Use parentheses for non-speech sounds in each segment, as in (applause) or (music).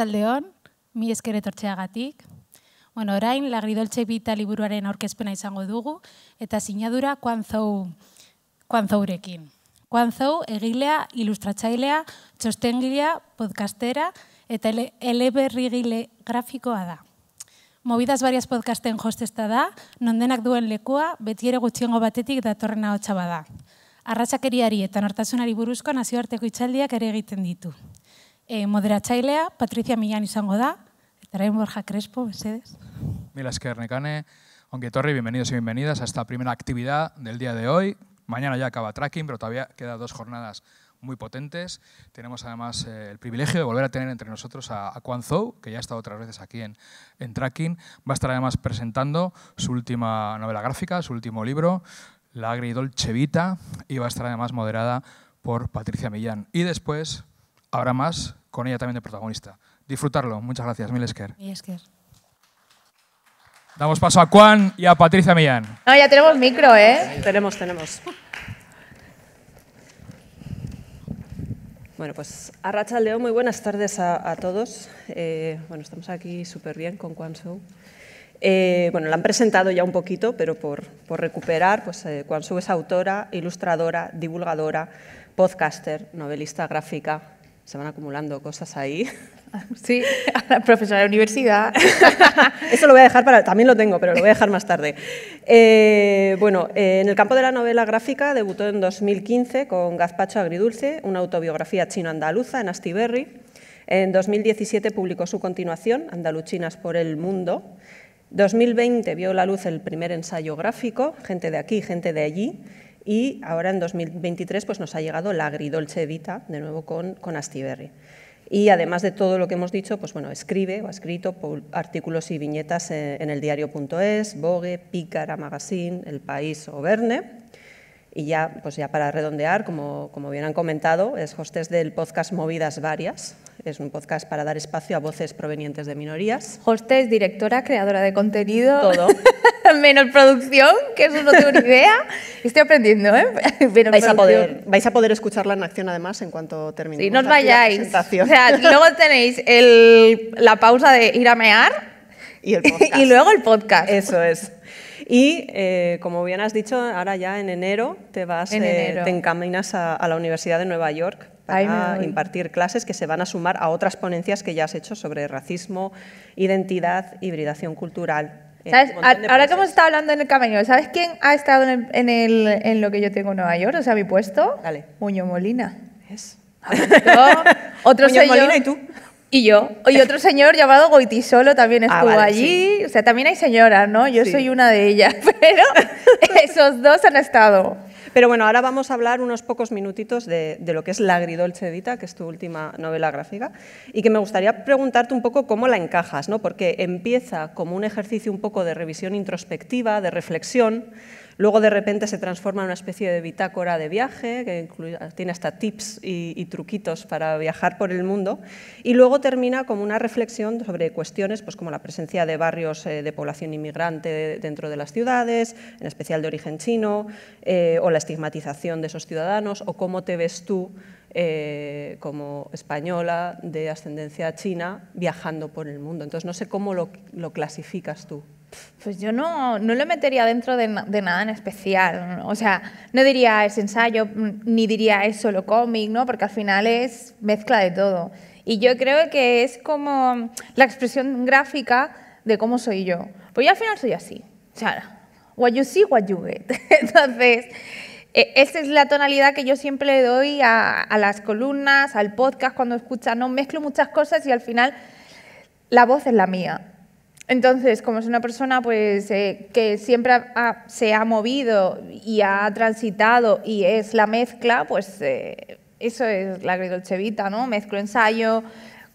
Arratxalde mi eskeret gatik. Bueno, orain, lagridoltze bita liburuaren aurkezpena izango dugu, eta sinadura kuantzou, kuantzourekin. Kuantzou, egilea, ilustratzailea, txosten podcastera eta ele, egile grafikoa da. Mobidas varias podcasten hostesta da, nondenak duen lekua, beti ere gutxiongo batetik datorrena hotxaba da. Arratxakeriari eta nortasunari buruzko nazioarteko itxaldiak ere egiten ditu. Eh, Modera moderatzailea, Patricia Millán izango da, en Borja Crespo, Mercedes. Mila esker, Nekane. Aunque Torre, bienvenidos y bienvenidas a esta primera actividad del día de hoy. Mañana ya acaba tracking, pero todavía quedan dos jornadas muy potentes. Tenemos además eh, el privilegio de volver a tener entre nosotros a, a Zhou, que ya ha estado otras veces aquí en, en Tracking. Va a estar además presentando su última novela gráfica, su último libro, La Agri Vita, y va a estar además moderada por Patricia Millán. Y después Ahora más, con ella también de protagonista. Disfrutarlo. Muchas gracias, Milesker. Milesker. Damos paso a Juan y a Patricia Millán. No, ya tenemos micro, ¿eh? Tenemos, tenemos. Bueno, pues Rachel Leo, muy buenas tardes a, todos. Eh, bueno, estamos aquí súper bien con Juan Sou. Eh, bueno, la han presentado ya un poquito, pero por, recuperar, pues eh, Juan es autora, ilustradora, divulgadora, podcaster, novelista gráfica, se van acumulando cosas ahí. (laughs) Sí, profesora de universidad. (laughs) Eso lo voy a dejar para, también lo tengo, pero lo voy a dejar más tarde. Eh, bueno, eh, en el campo de la novela gráfica debutó en 2015 con Gazpacho Agridulce, una autobiografía chino-andaluza en Astiberri. En 2017 publicó su continuación, Andaluchinas por el Mundo. 2020 vio la luz el primer ensayo gráfico, Gente de aquí, gente de allí, y ahora en 2023 pues, nos ha llegado la Vita, de nuevo con, con Astiberri. Y además de todo lo que hemos dicho, pues bueno, escribe o ha escrito artículos y viñetas eh, en el diario.es, Vogue, Pícara Magazine, El País o Verne. Y ya, pues ya para redondear, como, como, bien han comentado, es hostes del podcast Movidas Varias. Es un podcast para dar espacio a voces provenientes de minorías. Hostes, directora, creadora de contenido. Todo. (laughs) Menos producción, que eso no tengo ni idea. Estoy aprendiendo, ¿eh? (laughs) vais, a poder, escucharla en acción, además, en cuanto termine. Sí, no os vayáis. (laughs) o sea, luego tenéis el, la pausa de ir a mear. Y, y luego el podcast. Eso es. Y eh, como bien has dicho, ahora ya en enero te vas, eh, encaminas a, la Universidad de Nueva York para impartir clases que se van a sumar a otras ponencias que ya has hecho sobre racismo, identidad, hibridación cultural. Eh, ahora que hemos estado hablando en el camino, ¿sabes quién ha estado en, lo que yo tengo en Nueva York? O sea, mi puesto. Muñoz Muño Molina. Es. (laughs) Muñoz Molina y tú. Y yo. Y otro (laughs) señor llamado Goitisolo también ah, estuvo allí. O sea, también hay señoras, ¿no? Yo soy una de ellas, (laughs) pero (laughs) esos dos han estado. Pero bueno, ahora vamos a hablar unos pocos minutitos de, lo que es La Gridolcedita, que es tu última novela gráfica, y que me gustaría preguntarte un poco cómo la encajas, ¿no? Porque empieza como un ejercicio un poco de revisión introspectiva, de reflexión, Luego de repente se transforma en una especie de bitácora de viaje, que tiene hasta tips y, truquitos para viajar por el mundo. Y luego termina como una reflexión sobre cuestiones pues, como la presencia de barrios eh, de población inmigrante dentro de las ciudades, en especial de origen chino, eh, o la estigmatización de esos ciudadanos, o cómo te ves tú eh, como española de ascendencia china viajando por el mundo. Entonces no sé cómo lo clasificas tú pues yo no, no lo metería dentro de, nada en especial. O sea, no diría es ensayo, mm, ni diría es solo cómic, ¿no? Porque al final es mezcla de todo. Y yo creo que es como la expresión gráfica de cómo soy yo. Pues yo al final soy así. O sea, what you see, what you get. (laughs) Entonces, e, esa es la tonalidad que yo siempre le doy a, las columnas, al podcast, cuando escucha. no mezclo muchas cosas y al final la voz es la mía. Entonces, como es una persona pues, eh, que siempre se ha movido y ha transitado y es la mezcla, pues eh, eso es la agridolcevita, ¿no? Mezclo ensayo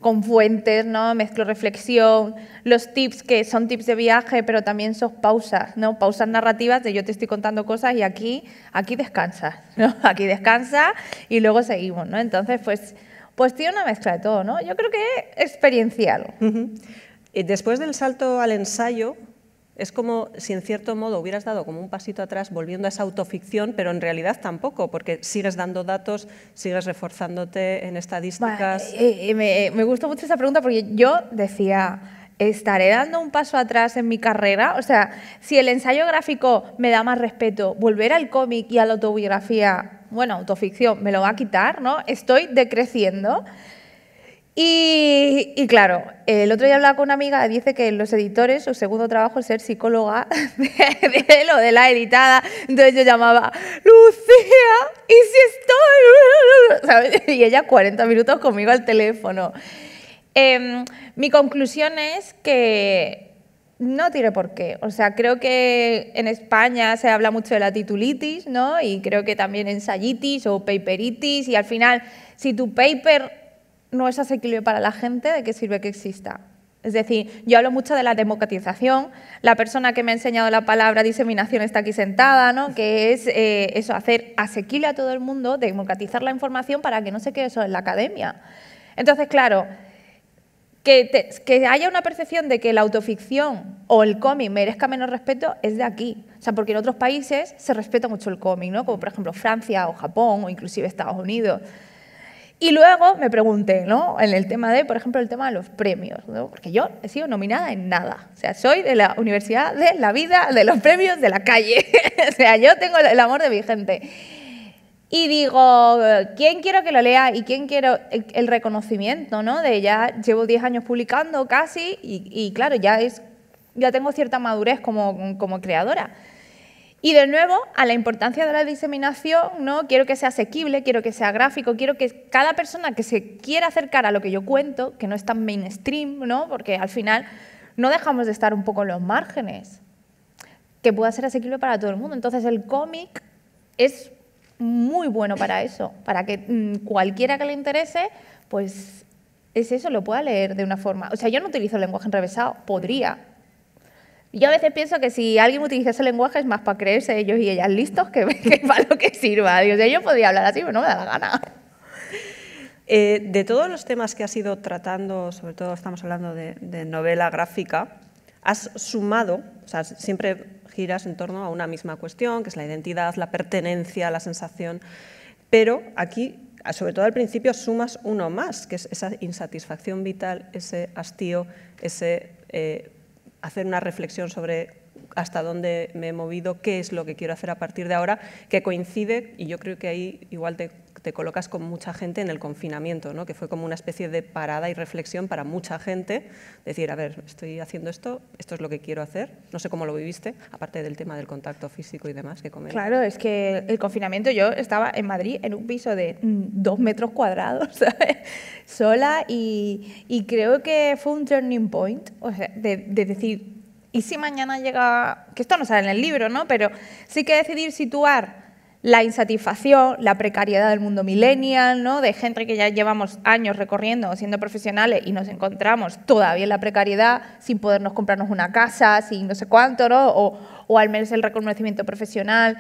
con fuentes, ¿no? Mezclo reflexión, los tips que son tips de viaje, pero también son pausas, ¿no? Pausas narrativas de yo te estoy contando cosas y aquí, aquí descansa, (laughs) ¿no? Aquí descansa y luego seguimos, ¿no? Entonces, pues, pues tiene una mezcla de todo, ¿no? Yo creo que experiencial. Después del salto al ensayo, es como si en cierto modo hubieras dado como un pasito atrás volviendo a esa autoficción, pero en realidad tampoco, porque sigues dando datos, sigues reforzándote en estadísticas. Eh, eh, me, eh, gustó mucho esa pregunta porque yo decía, ¿Estaré dando un paso atrás en mi carrera? O sea, si el ensayo gráfico me da más respeto, volver al cómic y a la autobiografía, bueno, autoficción, me lo va a quitar, ¿no? Estoy decreciendo. Y, claro, el otro día hablaba con una amiga, dice que los editores, su segundo trabajo es ser psicóloga (laughs) de, lo de la editada. Entonces yo llamaba, Lucía, ¿y si estoy? (laughs) Y ella 40 minutos conmigo al teléfono. Em, mi conclusión es que no tiene por qué. O sea, creo que en España se habla mucho de la titulitis, ¿no? Y creo que también ensayitis o paperitis. Y al final, si tu paper no es asequible para la gente, ¿de qué sirve que exista? Es decir, yo hablo mucho de la democratización, la persona que me ha enseñado la palabra diseminación está aquí sentada, ¿no? que es eh, eso, hacer asequible a todo el mundo, democratizar la información para que no se quede solo en la academia. Entonces, claro, que, haya una percepción de que la autoficción o el cómic merezca menos respeto es de aquí. O sea, porque en otros países se respeta mucho el cómic, Como por ejemplo Francia o Japón o inclusive Estados Unidos. Y luego me pregunté, ¿no? En el tema de, por ejemplo, el tema de los premios, porque yo he sido nominada en nada. O sea, soy de la Universidad de la Vida, de los premios de la calle. (laughs) o sea, yo tengo el amor de mi gente. Y digo, ¿quién quiero que lo lea y quién quiero el reconocimiento, ¿no? De ya llevo 10 años publicando casi y, y claro, ya, es, ya tengo cierta madurez como, como creadora. Y de nuevo, a la importancia de la diseminación, ¿no? quiero que sea asequible, quiero que sea gráfico, quiero que cada persona que se quiera acercar a lo que yo cuento, que no es tan mainstream, porque al final no dejamos de estar un poco en los márgenes, que pueda ser asequible para todo el mundo. Entonces el cómic es muy bueno para eso, para que mm, cualquiera que le interese, pues es eso, lo pueda leer de una forma. O sea, yo no utilizo el lenguaje enrevesado, podría, yo a veces pienso que si alguien utiliza ese lenguaje es más para creerse ellos y ellas listos que, (laughs) para lo que sirva. Dios yo podría hablar así, pero no me da la gana. Eh, de todos los temas que has ido tratando, sobre todo estamos hablando de, novela gráfica, has sumado, o sea, siempre giras en torno a una misma cuestión, que es la identidad, la pertenencia, la sensación, pero aquí, sobre todo al principio, sumas uno más, que es esa insatisfacción vital, ese hastío, ese... Eh, hacer una reflexión sobre hasta dónde me he movido, qué es lo que quiero hacer a partir de ahora, que coincide, y yo creo que ahí igual te, colocas con mucha gente en el confinamiento, ¿no? que fue como una especie de parada y reflexión para mucha gente, decir, a ver, estoy haciendo esto, esto es lo que quiero hacer, no sé cómo lo viviste, aparte del tema del contacto físico y demás que Claro, es que el confinamiento, yo estaba en Madrid en un piso de mm, dos metros cuadrados, (laughs) sola, y, creo que fue un turning point, o sea, de decir, ¿Y si mañana llega, que esto no sale en el libro, ¿no? Pero sí que decidir situar la insatisfacción, la precariedad del mundo millennial, ¿no? de gente que ya llevamos años recorriendo siendo profesionales y nos encontramos todavía en la precariedad sin podernos comprarnos una casa, sin no sé cuánto, ¿no? O, al menos el reconocimiento profesional.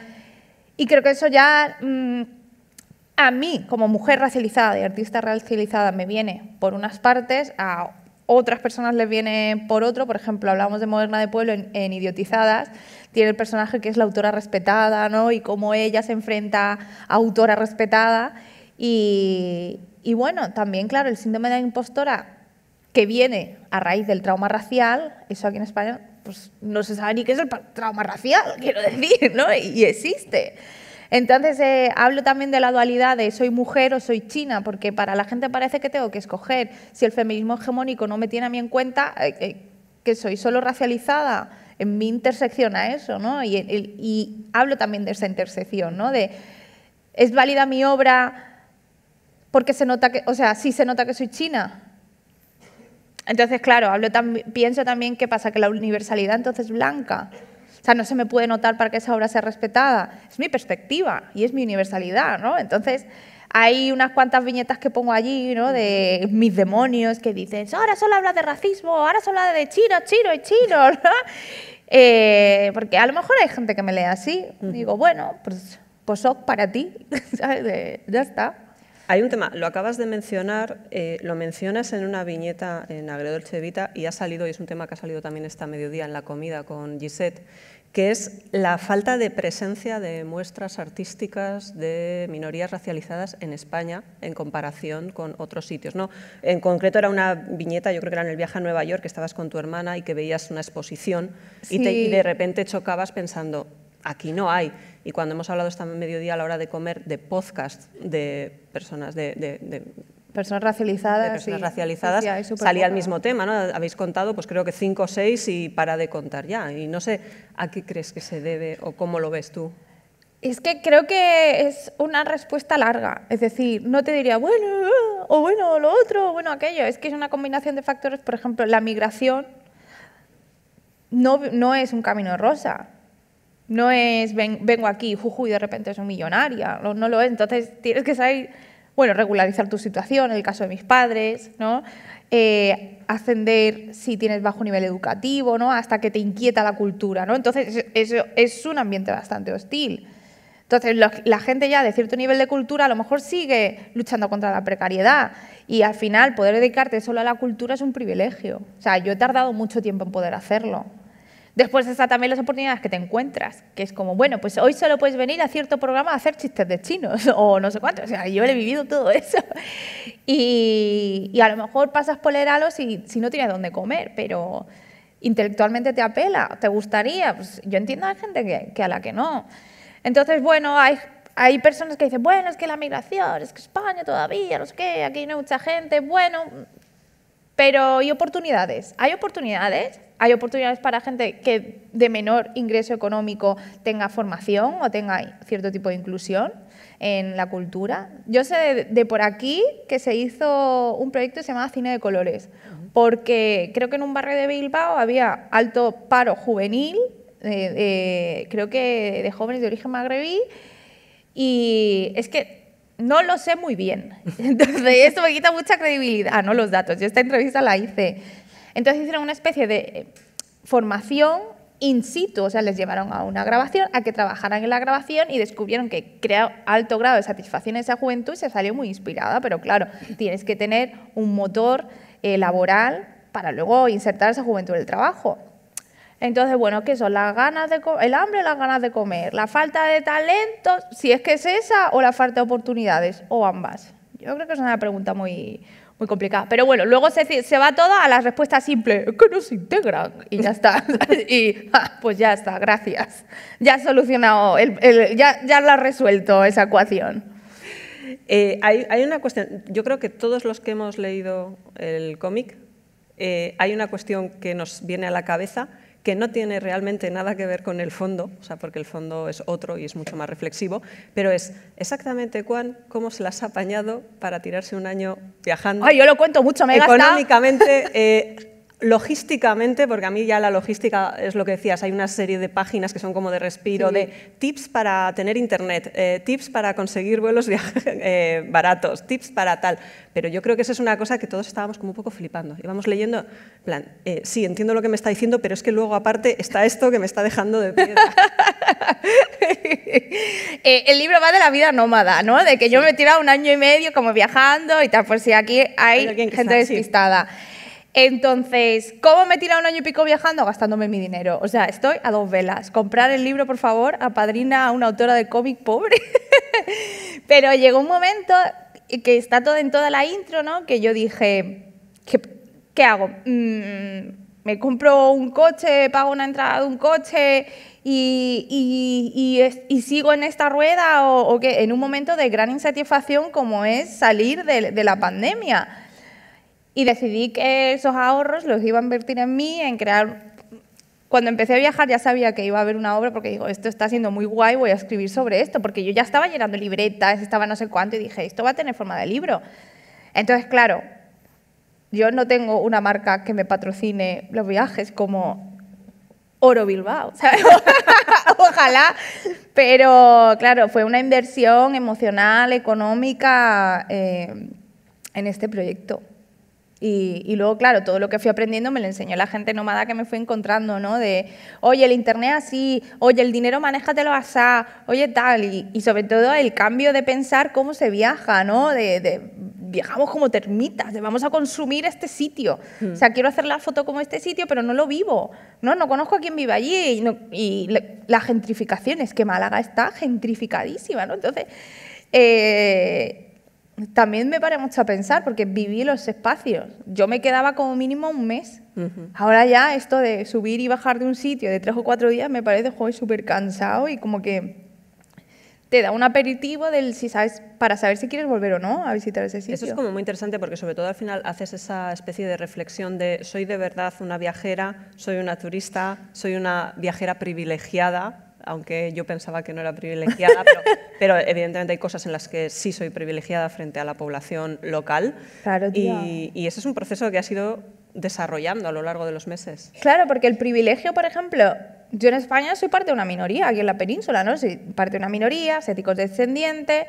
Y creo que eso ya mm, a mí, como mujer racializada y artista racializada, me viene por unas partes a otras personas les viene por otro, por ejemplo, hablamos de Moderna de Pueblo en, Idiotizadas, tiene el personaje que es la autora respetada, ¿no? Y cómo ella se enfrenta a autora respetada. Y, bueno, también, claro, el síndrome de la impostora que viene a raíz del trauma racial, eso aquí en España, pues no se sabe ni qué es el trauma racial, (laughs) quiero decir, ¿no? Y existe. Entonces eh, hablo también de la dualidad de soy mujer o soy china, porque para la gente parece que tengo que escoger. Si el feminismo hegemónico no me tiene a mí en cuenta, eh, eh, que soy solo racializada, en mi intersección a eso, ¿no? Y, hablo también de esa intersección, ¿no? De, ¿es válida mi obra porque se nota que, o sea, sí se nota que soy china? Entonces, claro, hablo pienso también qué pasa, que la universalidad entonces blanca. O sea, no se me puede notar para que esa obra sea respetada. Es mi perspectiva y es mi universalidad, ¿no? Entonces, hay unas cuantas viñetas que pongo allí, ¿no? De mis demonios que dicen, ahora solo habla de racismo, ahora solo habla de chino, chino y chino, (laughs) eh, porque a lo mejor hay gente que me lee así. Digo, bueno, pues, pues para ti, (laughs) ya está. Hay un tema, lo acabas de mencionar, eh, lo mencionas en una viñeta en Agredor Chevita y ha salido, y es un tema que ha salido también esta mediodía en la comida con Gisette, que es la falta de presencia de muestras artísticas de minorías racializadas en España en comparación con otros sitios. ¿no? En concreto era una viñeta, yo creo que era en el viaje a Nueva York, que estabas con tu hermana y que veías una exposición y, te, y de repente chocabas pensando, aquí no hay. Y cuando hemos hablado esta mediodía a la hora de comer de podcast de personas, de, personas racializadas. salía el mismo tema, ¿no? Habéis contado, pues creo que cinco o seis y para de contar ya. Y no sé a qué crees que se debe o cómo lo ves tú. Es que creo que es una respuesta larga. Es decir, no te diría, bueno, o bueno, lo otro, o bueno, aquello. Es que es una combinación de factores. Por ejemplo, la migración no, no es un camino rosa. No es vengo aquí, juju, y de repente soy millonaria, no, lo es. Entonces tienes que saber, bueno, regularizar tu situación, en el caso de mis padres, ¿no? Eh, ascender si tienes bajo nivel educativo, ¿no? Hasta que te inquieta la cultura, ¿no? Entonces eso es un ambiente bastante hostil. Entonces, la gente ya de cierto nivel de cultura a lo mejor sigue luchando contra la precariedad y al final poder dedicarte solo a la cultura es un privilegio. O sea, yo he tardado mucho tiempo en poder hacerlo. Después está también las oportunidades que te encuentras, que es como, bueno, pues hoy solo puedes venir a cierto programa a hacer chistes de chinos (laughs) o no sé cuánto. O sea, yo he vivido todo eso. (laughs) Y, a lo mejor pasas por el si, si no tienes dónde comer, pero intelectualmente te apela, te gustaría. Pues yo entiendo a gente que, a la que no. Entonces, bueno, hay, hay personas que dicen, bueno, es que la migración, es que España todavía, no sé qué, aquí no hay mucha gente. Bueno, pero hay oportunidades, hay oportunidades, hay oportunidades para gente que de menor ingreso económico tenga formación o tenga cierto tipo de inclusión en la cultura. Yo sé de, por aquí que se hizo un proyecto que se llamaba Cine de Colores, porque creo que en un barrio de Bilbao había alto paro juvenil, eh, eh, creo que de jóvenes de origen magrebí, y es que no lo sé muy bien. (laughs) Entonces, esto me quita mucha credibilidad, ah, no los datos. Yo esta entrevista la hice. Entonces hicieron una especie de eh, formación in situ, o sea, les llevaron a una grabación, a que trabajaran en la grabación y descubrieron que crea alto grado de satisfacción en esa juventud, y se salió muy inspirada, pero claro, tienes que tener un motor eh, laboral para luego insertar esa juventud en el trabajo. Entonces, bueno, ¿qué son las ganas de el hambre, las ganas de comer, la falta de talento, si es que es esa, o la falta de oportunidades, o ambas. Yo creo que es una pregunta muy, muy complicada. Pero bueno, luego se, va todo a la respuesta simple, que no se integran, y ya está. (laughs) y ah, pues ya está, gracias. Ya has solucionado, ya, ya lo has resuelto esa ecuación. Eh, hay, una cuestión, yo creo que todos los que hemos leído el cómic, eh, hay una cuestión que nos viene a la cabeza que no tiene realmente nada que ver con el fondo, o sea, porque el fondo es otro y es mucho más reflexivo, pero es exactamente cuán, cómo se las ha apañado para tirarse un año viajando. Ay, yo lo cuento mucho, me Económicamente, eh, Logísticamente, porque a mí ya la logística es lo que decías, hay una serie de páginas que son como de respiro, de tips para tener internet, eh, tips para conseguir vuelos (laughs) eh, baratos, tips para tal. Pero yo creo que esa es una cosa que todos estábamos como un poco flipando. Íbamos leyendo, plan, eh, sí, entiendo lo que me está diciendo, pero es que luego aparte está esto que me está dejando de piedra. (laughs) el libro va de la vida nómada, ¿no? De que yo me he tirado un año y medio como viajando y tal, por si aquí hay, gente despistada. Entonces, ¿cómo me he tirado un año y pico viajando? Gastándome mi dinero. O sea, estoy a dos velas. Comprar el libro, por favor, apadrina a una autora de cómic pobre. (laughs) Pero llegó un momento que está todo en toda la intro, ¿no? Que yo dije, ¿qué, hago? Mm, ¿Me compro un coche, pago una entrada de un coche y, sigo en esta rueda? O, o, que en un momento de gran insatisfacción como es salir de la pandemia y decidí que esos ahorros los iba a invertir en mí, en crear... Cuando empecé a viajar ya sabía que iba a haber una obra porque digo, esto está siendo muy guay, voy a escribir sobre esto, porque yo ya estaba llenando libretas, estaba no sé cuánto y dije, esto va a tener forma de libro. Entonces, claro, yo no tengo una marca que me patrocine los viajes como Oro Bilbao, (laughs) Ojalá, pero claro, fue una inversión emocional, económica eh, en este proyecto. Y, luego, claro, todo lo que fui aprendiendo me lo enseñó la gente nómada que me fui encontrando, ¿no? De, oye, el internet así, oye, el dinero manéjatelo asá, oye, tal. Y, sobre todo el cambio de pensar cómo se viaja, ¿no? De, viajamos como termitas, de vamos a consumir este sitio. Mm. O sea, quiero hacer la foto como este sitio, pero no lo vivo, ¿no? No conozco a quien vive allí. Y, la gentrificación, es que Málaga está gentrificadísima, ¿no? Entonces... Eh, también me paré mucho a pensar porque viví los espacios. Yo me quedaba como mínimo un mes. Ahora ya esto de subir y bajar de un sitio de tres o cuatro días me parece súper cansado y como que te da un aperitivo del si sabes para saber si quieres volver o no a visitar ese sitio. Eso es como muy interesante porque sobre todo al final haces esa especie de reflexión de soy de verdad una viajera, soy una turista, soy una viajera privilegiada aunque yo pensaba que no era privilegiada, (laughs) pero, evidentemente hay cosas en las que sí soy privilegiada frente a la población local. Claro, y, y ese es un proceso que ha sido desarrollando a lo largo de los meses. Claro, porque el privilegio, por ejemplo, yo en España soy parte de una minoría, aquí en la península, ¿no? Soy parte de una minoría, asiáticos descendientes,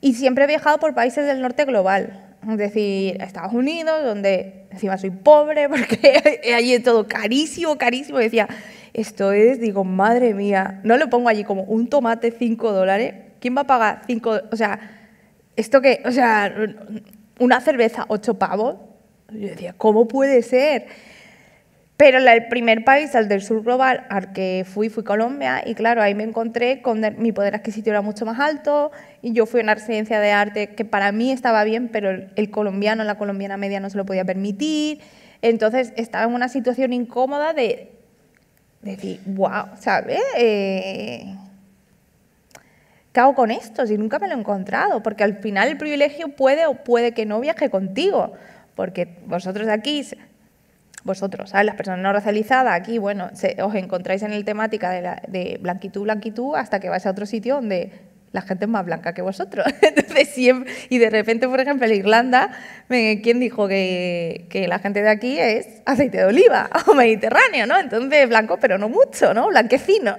y siempre he viajado por países del norte global. Es decir, Estados Unidos, donde encima soy pobre, (laughs) porque allí es todo carísimo, carísimo. decía, esto es, digo, madre mía, no lo pongo allí como un tomate 5 dólares. ¿Quién va a pagar 5? O sea, esto que, o sea, una cerveza 8 pavos. Yo decía, ¿cómo puede ser? Pero el primer país, al del sur global, al que fui, fui Colombia, y claro, ahí me encontré con mi poder adquisitivo era mucho más alto, y yo fui a una residencia de arte que para mí estaba bien, pero el, colombiano, la colombiana media no se lo podía permitir. Entonces estaba en una situación incómoda de decir, wow, ¿sabes? Eh, ¿Qué hago con esto? Si nunca me lo he encontrado, porque al final el privilegio puede o puede que no viaje contigo, porque vosotros aquí, vosotros, ¿sabes? Las personas no racializadas aquí, bueno, os encontráis en el temática de, la, de blanquitud, blanquitud, hasta que vais a otro sitio donde la gente es más blanca que vosotros. (laughs) y de repente, por ejemplo, en Irlanda, ¿quién dijo que, que, la gente de aquí es aceite de oliva (laughs) o mediterráneo? ¿no? Entonces, blanco, pero no mucho, ¿no? blanquecinos.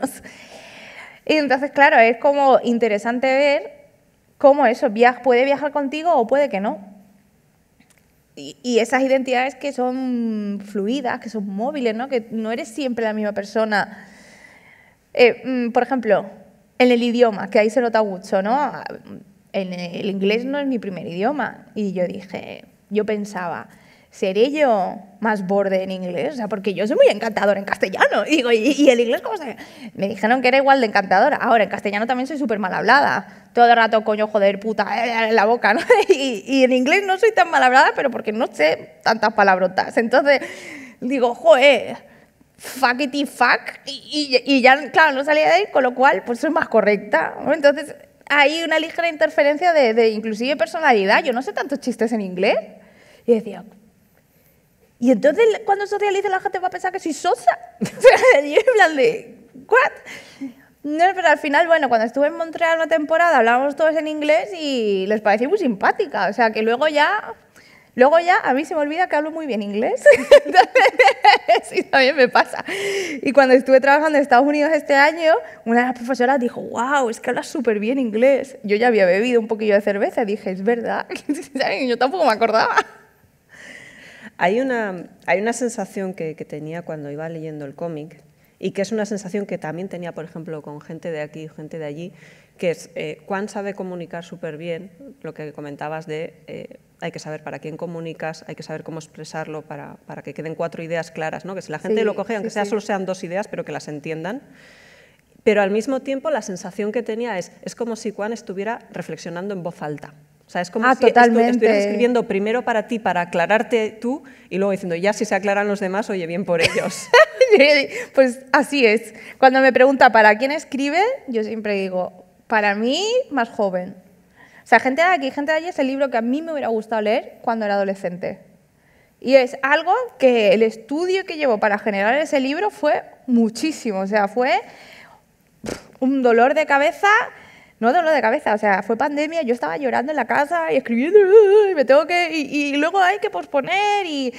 Y entonces, claro, es como interesante ver cómo eso puede viajar contigo o puede que no. Y, esas identidades que son fluidas, que son móviles, ¿no? que no eres siempre la misma persona. Eh, mm, por ejemplo, en el idioma, que ahí se nota mucho, ¿no? En el inglés no es mi primer idioma. Y yo dije, yo pensaba, ¿seré yo más borde en inglés? O sea, porque yo soy muy encantadora en castellano. Y digo, ¿y, el inglés cómo se...? Me dijeron que era igual de encantadora. Ahora, en castellano también soy súper mal hablada. Todo el rato, coño, joder, puta, eh, eh, en la boca, ¿no? (laughs) Y, y en inglés no soy tan mal hablada, pero porque no sé tantas palabrotas. Entonces, digo, joder fuckity fuck y, ya, claro, no salía de ahí, con lo cual, pues soy más correcta. Entonces, hay una ligera interferencia de, inclusive personalidad. Yo no sé tantos chistes en inglés. Y decía, y entonces cuando socialice la gente va a pensar que soy sosa. (laughs) y en de, ¿what? No, pero al final, bueno, cuando estuve en Montreal una temporada hablábamos todos en inglés y les parecía muy simpática. O sea, que luego ya Luego ya a mí se me olvida que hablo muy bien inglés. (laughs) Entonces, y (laughs) también me pasa. Y cuando estuve trabajando en Estados Unidos este año, una de las profesoras dijo, wow, es que hablas súper bien inglés. Yo ya había bebido un poquillo de cerveza dije, es verdad. (laughs) Yo tampoco me acordaba. Hay una, hay una sensación que, que tenía cuando iba leyendo el cómic, y que es una sensación que también tenía, por ejemplo, con gente de aquí, gente de allí, que es eh, sabe comunicar súper bien, lo que comentabas de eh, hay que saber para quién comunicas, hay que saber cómo expresarlo para, que queden cuatro ideas claras, ¿no? que si la gente lo coge, aunque sea solo sean dos ideas, pero que las entiendan. Pero al mismo tiempo la sensación que tenía es, es como si Juan estuviera reflexionando en voz alta sea, es como ah, si totalmente. escribiendo primero para ti, para aclararte tú, y luego diciendo, ya si se aclaran los demás, oye, bien por ellos. (laughs) pues así es. Cuando me pregunta para quién escribe, yo siempre digo, para mí, más joven. O sea, Gente de aquí, Gente de allí es el libro que a mí me hubiera gustado leer cuando era adolescente. Y es algo que el estudio que llevo para generar ese libro fue muchísimo. O sea, fue un dolor de cabeza no dolor de cabeza, o sea, fue pandemia, yo estaba llorando en la casa y escribiendo, y me tengo que, y, luego hay que posponer y,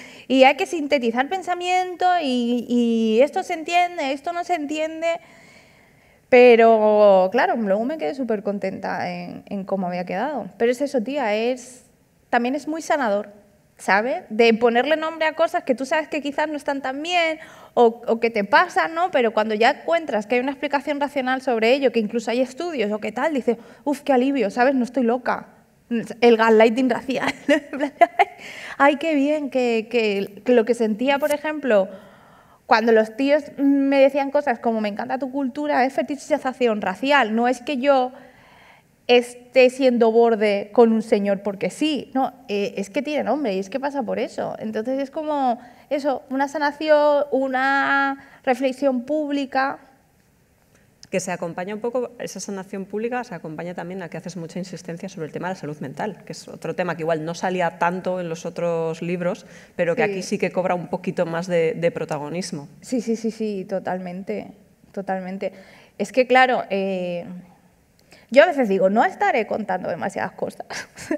hay que sintetizar pensamiento y, esto se entiende, esto no se entiende. Pero claro, luego me quedé súper contenta en, cómo había quedado. Pero es eso, tía, es, también es muy sanador. ¿sabes? De ponerle nombre a cosas que tú sabes que quizás no están tan bien o, que te pasan, ¿no? Pero cuando ya encuentras que hay una explicación racional sobre ello, que incluso hay estudios o qué tal, dices, uff, qué alivio, ¿sabes? No estoy loca. El gaslighting racial. (laughs) Ay, qué bien, que, que lo que sentía, por ejemplo, cuando los tíos me decían cosas como me encanta tu cultura, es fetichización racial. No es que yo esté siendo borde con un señor porque sí, no, eh, es que tiene nombre y es que pasa por eso. Entonces es como eso, una sanación, una reflexión pública. Que se acompaña un poco, esa sanación pública se acompaña también a que haces mucha insistencia sobre el tema de la salud mental, que es otro tema que igual no salía tanto en los otros libros, pero que aquí sí que cobra un poquito más de, protagonismo. Sí, sí, sí, sí, totalmente, totalmente. Es que claro, eh, yo a veces digo, no estaré contando demasiadas cosas. (laughs)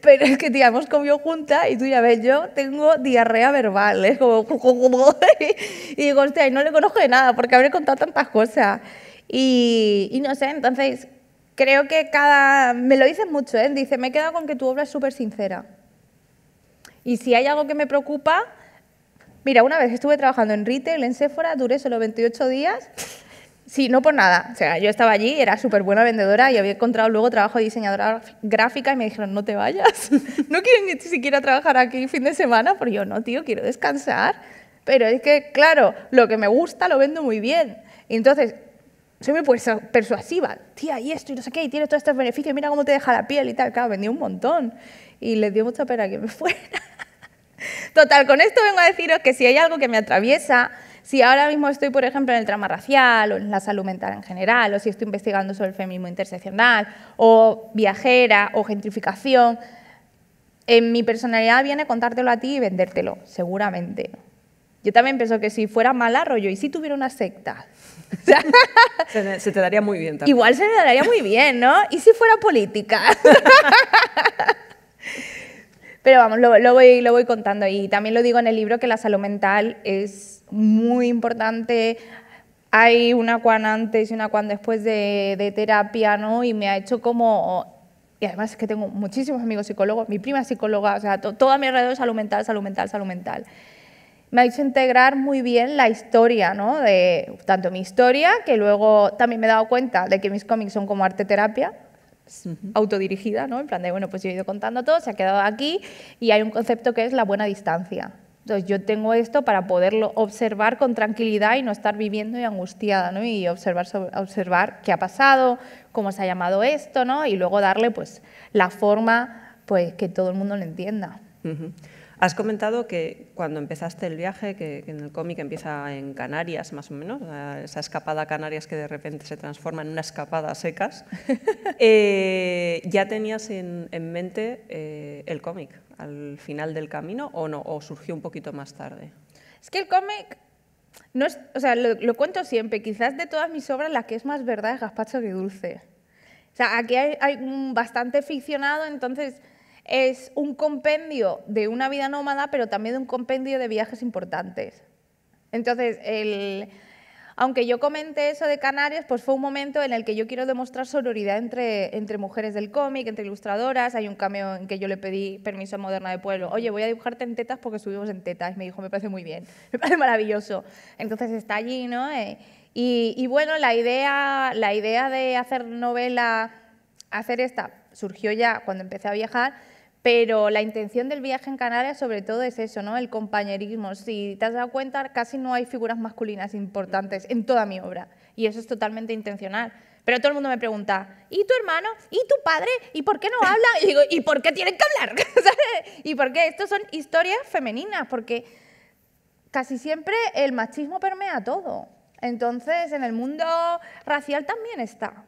Pero es que, digamos, comió junta y tú ya ves, yo tengo diarrea verbal, es como... (laughs) y digo, hostia, y no le conozco de nada porque habré contado tantas cosas. Y, no sé, entonces creo que cada... Me lo dicen mucho, ¿eh? Dice, me he quedado con que tu obra es súper sincera. Y si hay algo que me preocupa... Mira, una vez estuve trabajando en retail, en Sephora, duré solo 28 días Sí, no por nada. O sea, yo estaba allí, era súper buena vendedora y había encontrado luego trabajo de diseñadora gráfica y me dijeron, no te vayas. (laughs) ¿No quieren ni siquiera trabajar aquí fin de semana? porque yo, no, tío, quiero descansar. Pero es que, claro, lo que me gusta lo vendo muy bien. Y entonces, soy muy persuasiva. Tía, y esto, y no sé qué, y tienes todos estos beneficios, mira cómo te deja la piel y tal. Claro, vendí un montón. Y les dio mucha pena que me (laughs) fuera. Total, con esto vengo a deciros que si hay algo que me atraviesa si ahora mismo estoy, por ejemplo, en el trama racial o en la salud mental en general, o si estoy investigando sobre el feminismo interseccional, o viajera, o gentrificación, en mi personalidad viene contártelo a ti y vendértelo, seguramente. Yo también pienso que si fuera mal arroyo y si tuviera una secta. (laughs) se, te daría muy bien también. Igual se me daría muy bien, ¿no? ¿Y si fuera política? (laughs) Pero vamos, lo, lo, voy, lo voy contando y también lo digo en el libro que la salud mental es muy importante. Hay una cuan antes y una cuan después de, terapia, ¿no? Y me ha hecho como y además es que tengo muchísimos amigos psicólogos, mi prima psicóloga, o sea, toda mi alrededor es salud mental, salud mental, salud mental. Me ha hecho integrar muy bien la historia, ¿no? De tanto mi historia, que luego también me he dado cuenta de que mis cómics son como arte terapia, autodirigida, ¿no? En plan de, bueno, pues yo he ido contando todo, se ha quedado aquí y hay un concepto que es la buena distancia. Entonces yo tengo esto para poderlo observar con tranquilidad y no estar viviendo y angustiada, ¿no? Y observar, observar qué ha pasado, cómo se ha llamado esto, ¿no? Y luego darle pues la forma pues que todo el mundo lo entienda. Has comentado que cuando empezaste el viaje, que, en el cómic empieza en Canarias más o menos, esa escapada a Canarias que de repente se transforma en una escapada a secas, (laughs) eh, ¿ya tenías en, mente eh, el cómic al final del camino o no? ¿O surgió un poquito más tarde? Es que el cómic o sea, lo, cuento siempre, quizás de todas mis obras la que es más verdad es gaspacho que dulce. O sea, aquí hay, un bastante ficcionado, entonces es un compendio de una vida nómada, pero también de un compendio de viajes importantes. Entonces, aunque yo comenté eso de Canarias, pues fue un momento en el que yo quiero demostrar sororidad entre, mujeres del cómic, entre ilustradoras. Hay un cameo en que yo le pedí permiso a Moderna de Pueblo. Oye, voy a dibujarte en tetas porque subimos en tetas. Y me dijo, me parece muy bien, (laughs) me parece maravilloso. Entonces está allí, ¿no? Eh, y, y, bueno, la idea, la idea de hacer novela, hacer esta, surgió ya cuando empecé a viajar pero la intención del viaje en Canarias sobre todo es eso, ¿no? El compañerismo. Si te has dado cuenta, casi no hay figuras masculinas importantes en toda mi obra. Y eso es totalmente intencional. Pero todo el mundo me pregunta, ¿y tu hermano? ¿Y tu padre? ¿Y por qué no hablan? Y digo, ¿y por qué tienen que hablar? (laughs) ¿Y por qué? Estas son historias femeninas, porque casi siempre el machismo permea todo. Entonces, en el mundo racial también está.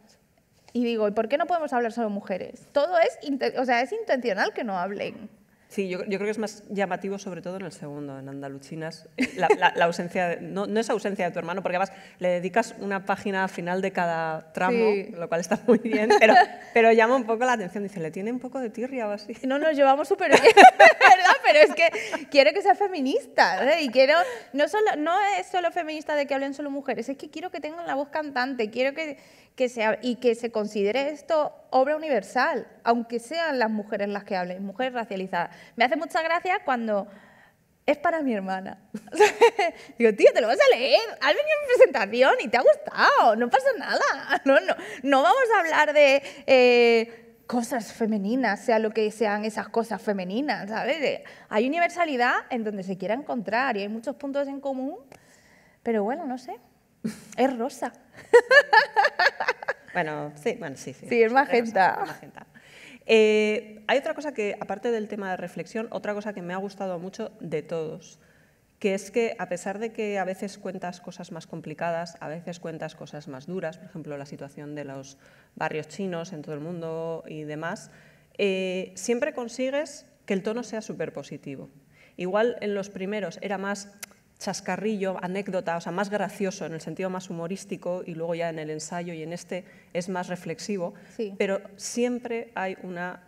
Y digo, ¿y por qué no podemos hablar solo mujeres? Todo es, o sea, es intencional que no hablen. Sí, yo, yo, creo que es más llamativo sobre todo en el segundo, en Andalucinas, la, ausencia, no, no, es ausencia de tu hermano, porque además le dedicas una página final de cada tramo, lo cual está muy bien, pero, pero llama un poco la atención, dice, le tiene un poco de tirria o así. No, nos llevamos súper bien, (laughs) ¿verdad? Pero es que quiero que sea feminista, ¿eh? y quiero, no, solo, no es solo feminista de que hablen solo mujeres, es que quiero que tengan la voz cantante, quiero que, que sea, y que se considere esto obra universal, aunque sean las mujeres las que hablen, mujeres racializadas. Me hace mucha gracia cuando es para mi hermana. (laughs) Digo, tío, te lo vas a leer, has venido a mi presentación y te ha gustado, no pasa nada. (laughs) No, no, no vamos a hablar de eh, cosas femeninas, sea lo que sean esas cosas femeninas, ¿sabes? Hay universalidad en donde se quiera encontrar y hay muchos puntos en común, pero bueno, no sé. Es rosa. (laughs) bueno, sí, sí, sí. Sí, es magenta. Eh, hay otra cosa que, aparte del tema de reflexión, otra cosa que me ha gustado mucho de todos, que es que a pesar de que a veces cuentas cosas más complicadas, a veces cuentas cosas más duras, por ejemplo, la situación de los barrios chinos en todo el mundo y demás, eh, siempre consigues que el tono sea súper positivo. Igual en los primeros era más chascarrillo, anécdota, o sea, más gracioso en el sentido más humorístico y luego ya en el ensayo y en este es más reflexivo, pero siempre hay una,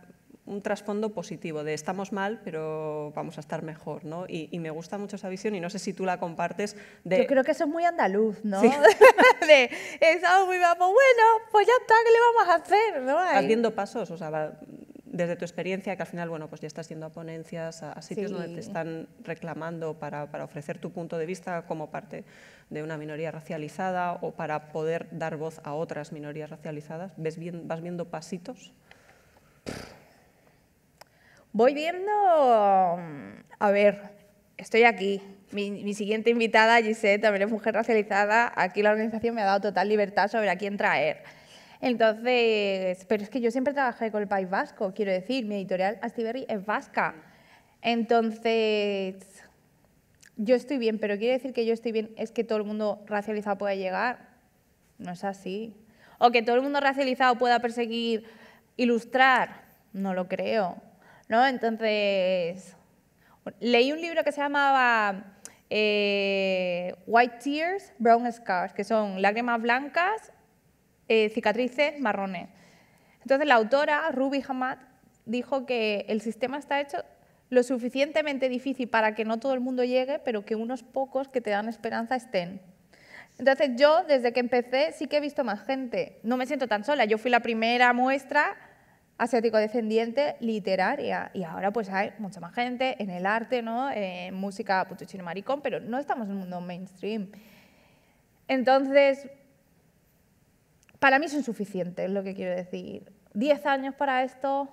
un trasfondo positivo de estamos mal, pero vamos a estar mejor, ¿no? Y, me gusta mucho esa visión y no sé si tú la compartes de... Yo creo que eso es muy andaluz, ¿no? (laughs) de, muy bueno, pues ya está, ¿qué le vamos a hacer? ¿no? pasos, o sea, desde tu experiencia, que al final, bueno, pues ya estás yendo a ponencias, a, sitios donde te están reclamando para, ofrecer tu punto de vista como parte de una minoría racializada o para poder dar voz a otras minorías racializadas, ¿vas viendo pasitos? Voy viendo, a ver, estoy aquí. Mi, siguiente invitada, Gisette, también es mujer racializada. Aquí la organización me ha dado total libertad sobre a quién traer. Entonces, pero es que yo siempre trabajé con el País Vasco, quiero decir, mi editorial Astiberri es vasca. Entonces, yo estoy bien, pero quiere decir que yo estoy bien es que todo el mundo racializado pueda llegar. No es así. O que todo el mundo racializado pueda perseguir ilustrar. No lo creo. ¿no? Entonces, leí un libro que se llamaba eh, White Tears, Brown Scars, que son lágrimas blancas eh, cicatrices marrones. Entonces la autora, Ruby Hamad, dijo que el sistema está hecho lo suficientemente difícil para que no todo el mundo llegue, pero que unos pocos que te dan esperanza estén. Entonces yo, desde que empecé, sí que he visto más gente. No me siento tan sola. Yo fui la primera muestra asiático-descendiente literaria y ahora pues hay mucha más gente en el arte, ¿no? en música, putuchino pues, maricón, pero no estamos en el mundo mainstream. Entonces, para mí son suficientes, lo que quiero decir. ¿10 años para esto?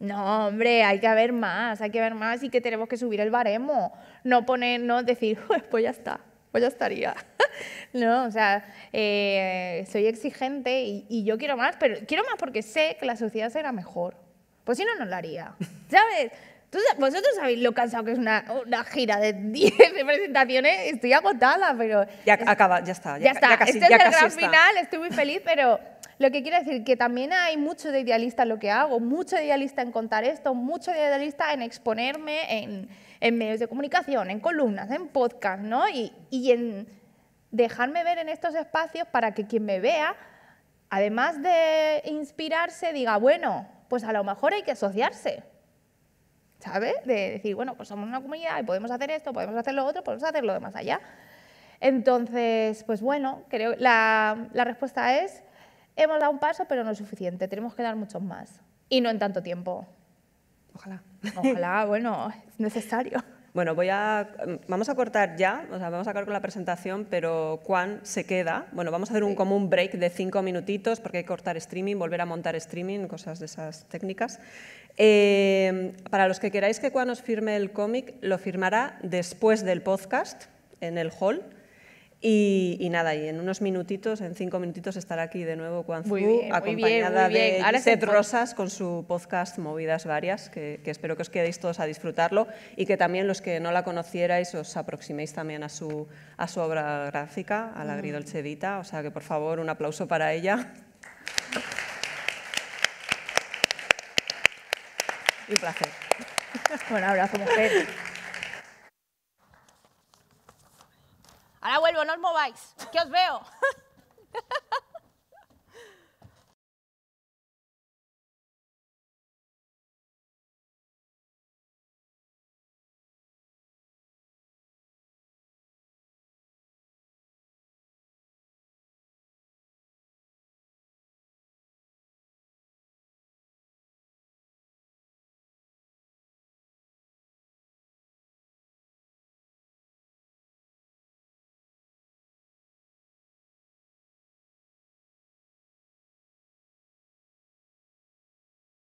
No, hombre, hay que haber más, hay que ver más y que tenemos que subir el baremo. No poner, no decir, (laughs) pues ya está, pues ya estaría. (laughs) no, o sea, eh, soy exigente y, y, yo quiero más, pero quiero más porque sé que la sociedad será mejor. Pues si no, no lo haría, (laughs) ¿sabes? vosotros sabéis lo cansado que es una, una gira de 10 (laughs) presentaciones. Estoy agotada, pero. Ya acaba, ya está. Ya, está. Ya este es el gran final, estoy muy feliz, pero lo que quiero decir que también hay mucho de idealista en lo que hago, mucho de idealista en contar esto, mucho de idealista en exponerme en, en medios de comunicación, en columnas, en podcast, ¿no? Y, y en dejarme ver en estos espacios para que quien me vea, además de inspirarse, diga, bueno, pues a lo mejor hay que asociarse. ¿sabes? De decir, bueno, pues somos una comunidad y podemos hacer esto, podemos hacer lo otro, podemos hacer lo de más allá. Entonces, pues bueno, creo la, la respuesta es, hemos dado un paso, pero no es suficiente, tenemos que dar muchos más. Y no en tanto tiempo. Ojalá. Ojalá, bueno, es necesario. (laughs) Bueno, mm, vamos a cortar ya, vamos a acabar con la presentación, pero Juan se queda. Bueno, vamos a hacer un común break de cinco minutitos porque hay que cortar streaming, volver a montar streaming, cosas de esas técnicas. Eh, para los que queráis que Juan os firme el cómic, lo firmará después del podcast en el hall y, nada, y en unos minutitos, en cinco minutitos, estará aquí de nuevo Juan fu acompañada de Seth Rosas con su podcast Movidas Varias, que, espero que os quedéis todos a disfrutarlo y que también los que no la conocierais os aproximéis también a su, a su obra gráfica, a la mm. Gridolce O sea que, por favor, un aplauso para ella. un placer. Un abrazo, mujer. Ahora vuelvo, no os mováis, que os veo. (laughs)